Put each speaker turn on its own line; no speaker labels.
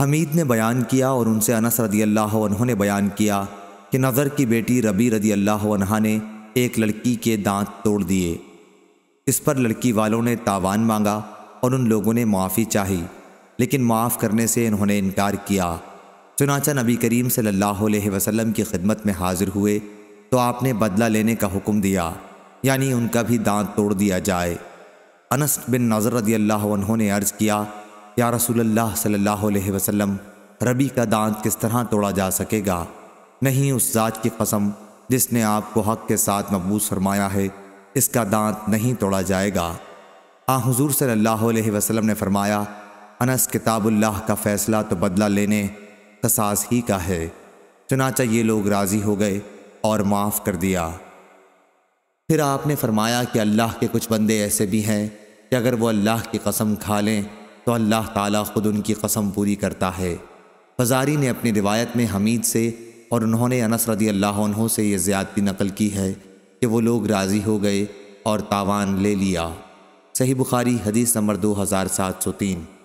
हमीद ने बयान किया और उनसे अनस रदी अल्लाह ने बयान किया कि नज़र की बेटी रबी रदी अल्लाह ने एक लड़की के दांत तोड़ दिए इस पर लड़की वालों ने तावान मांगा और उन लोगों ने माफ़ी चाही लेकिन माफ़ करने से इन्होंने इनकार किया चुनाचा नबी करीम सल्लल्लाहु अलैहि वसल्लम की खिदमत में हाजिर हुए तो आपने बदला लेने का हुक्म दिया यानी उनका भी दांत तोड़ दिया जाए अनस बिन नज़र रदी अल्लाह ने अर्ज़ किया या रसूलुल्लाह सल्लल्लाहु अलैहि वसल्लम रबी का दांत किस तरह तोड़ा जा सकेगा नहीं उस जात की कसम जिसने आपको हक के साथ मबूस फरमाया है इसका दांत नहीं तोड़ा जाएगा आ हजूर सल्लल्लाहु अलैहि वसल्लम ने फरमाया अनस किताबुल्लाह का फ़ैसला तो बदला लेने कसास ही का है चुनाचा ये लोग राज़ी हो गए और माफ़ कर दिया फिर आपने फरमाया कि अल्लाह के कुछ बंदे ऐसे भी हैं कि अगर वो अल्लाह की कसम खा लें तो अल्लाह ताला ख़ुद उनकी कसम पूरी करता है फजारी ने अपनी रिवायत में हमीद से और उन्होंने अनस रदी अल्लाह से ये ज़्यादती नकल की है कि वो लोग राज़ी हो गए और तावान ले लिया सही बुखारी हदीस नंबर दो हज़ार सात सौ तीन